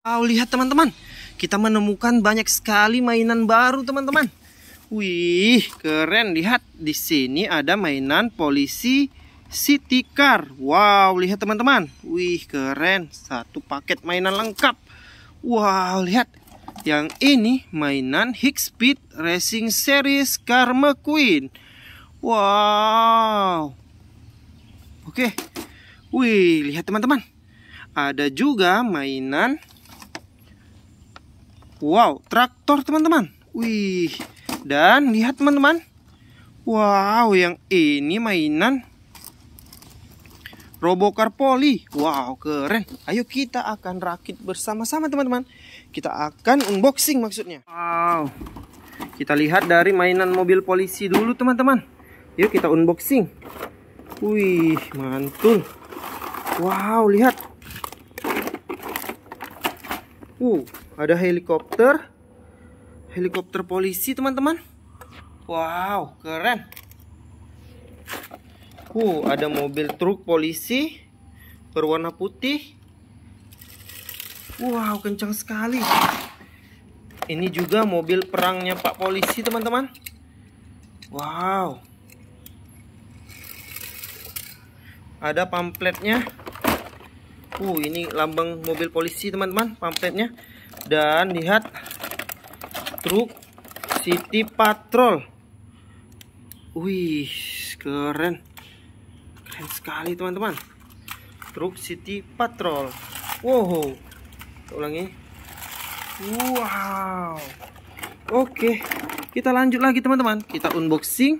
Wow, lihat teman-teman. Kita menemukan banyak sekali mainan baru, teman-teman. Wih, keren. Lihat, di sini ada mainan polisi city car. Wow, lihat teman-teman. Wih, keren. Satu paket mainan lengkap. Wow, lihat. Yang ini mainan Higgs Speed Racing Series Car McQueen. Wow. Oke. Wih, lihat teman-teman. Ada juga mainan Wow, traktor teman-teman. Wih, dan lihat teman-teman. Wow, yang ini mainan Robokar Poli. Wow, keren. Ayo kita akan rakit bersama-sama teman-teman. Kita akan unboxing maksudnya. Wow. Kita lihat dari mainan mobil polisi dulu teman-teman. Yuk kita unboxing. Wih, mantul. Wow, lihat. Uh, ada helikopter. Helikopter polisi, teman-teman. Wow, keren. Uh, ada mobil truk polisi berwarna putih. Wow, kencang sekali. Ini juga mobil perangnya Pak Polisi, teman-teman. Wow. Ada pamfletnya. Uh, ini lambang mobil polisi, teman-teman, pamfletnya dan lihat truk City Patrol wih keren keren sekali teman-teman truk City Patrol wow ulangi wow oke kita lanjut lagi teman-teman kita unboxing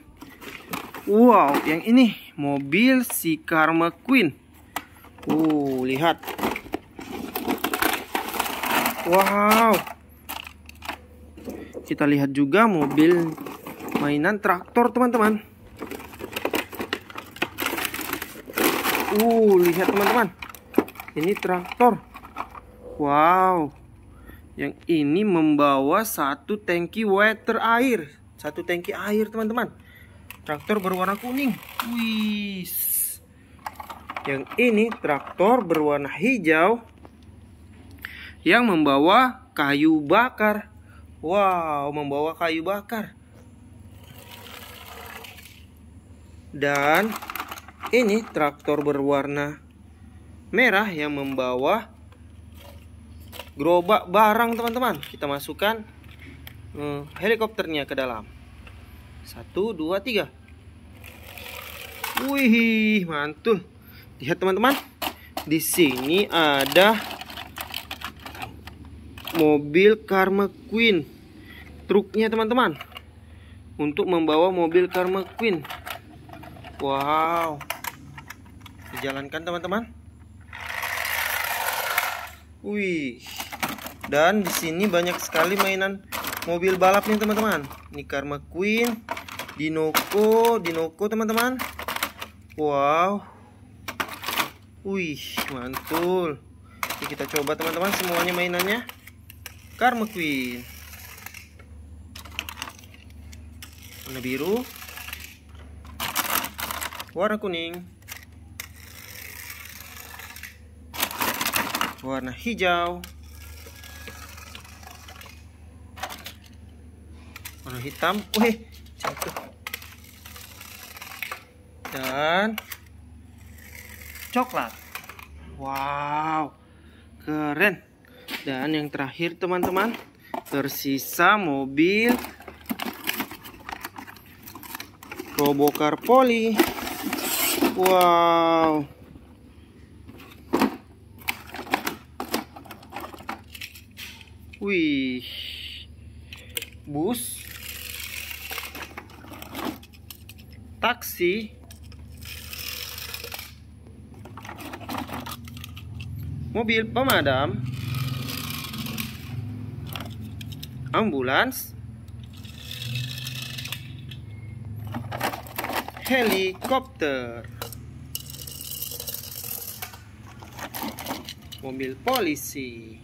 wow yang ini mobil si Karma Queen uh lihat Wow. Kita lihat juga mobil mainan traktor, teman-teman. Uh, lihat teman-teman. Ini traktor. Wow. Yang ini membawa satu tangki water air. Satu tangki air, teman-teman. Traktor berwarna kuning. Wih. Yang ini traktor berwarna hijau yang membawa kayu bakar. Wow, membawa kayu bakar. Dan ini traktor berwarna merah yang membawa gerobak barang teman-teman. Kita masukkan eh, helikopternya ke dalam. Satu, dua, tiga. Wih, mantul. Lihat teman-teman, di sini ada mobil Karma Queen truknya teman-teman untuk membawa mobil Karma Queen wow dijalankan teman-teman wih dan di sini banyak sekali mainan mobil balap nih teman-teman ini Karma Queen Dinoko Dinoko teman-teman wow wih mantul Oke, kita coba teman-teman semuanya mainannya Karma Queen warna biru warna kuning warna hijau warna hitam wih jatuh dan coklat wow keren dan yang terakhir teman-teman tersisa mobil Robocar Poli wow wih bus taksi mobil pemadam ambulans, helikopter, mobil polisi,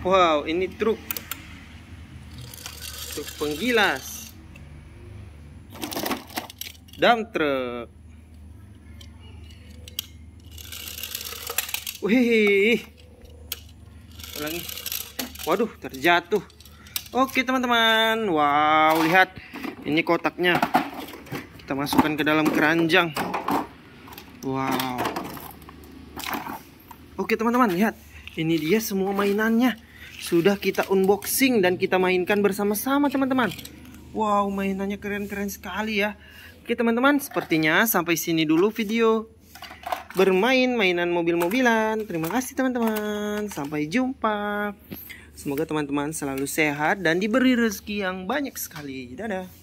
Wow, ini truk truk penggilas. Dump truck. Wih. Ulangi. Waduh, terjatuh. Oke, teman-teman. Wow, lihat. Ini kotaknya. Kita masukkan ke dalam keranjang. Wow. Oke, teman-teman, lihat. Ini dia semua mainannya. Sudah kita unboxing dan kita mainkan bersama-sama, teman-teman. Wow, mainannya keren-keren sekali ya. Oke, teman-teman, sepertinya sampai sini dulu video bermain mainan mobil-mobilan. Terima kasih teman-teman. Sampai jumpa. Semoga teman-teman selalu sehat dan diberi rezeki yang banyak sekali. Dadah.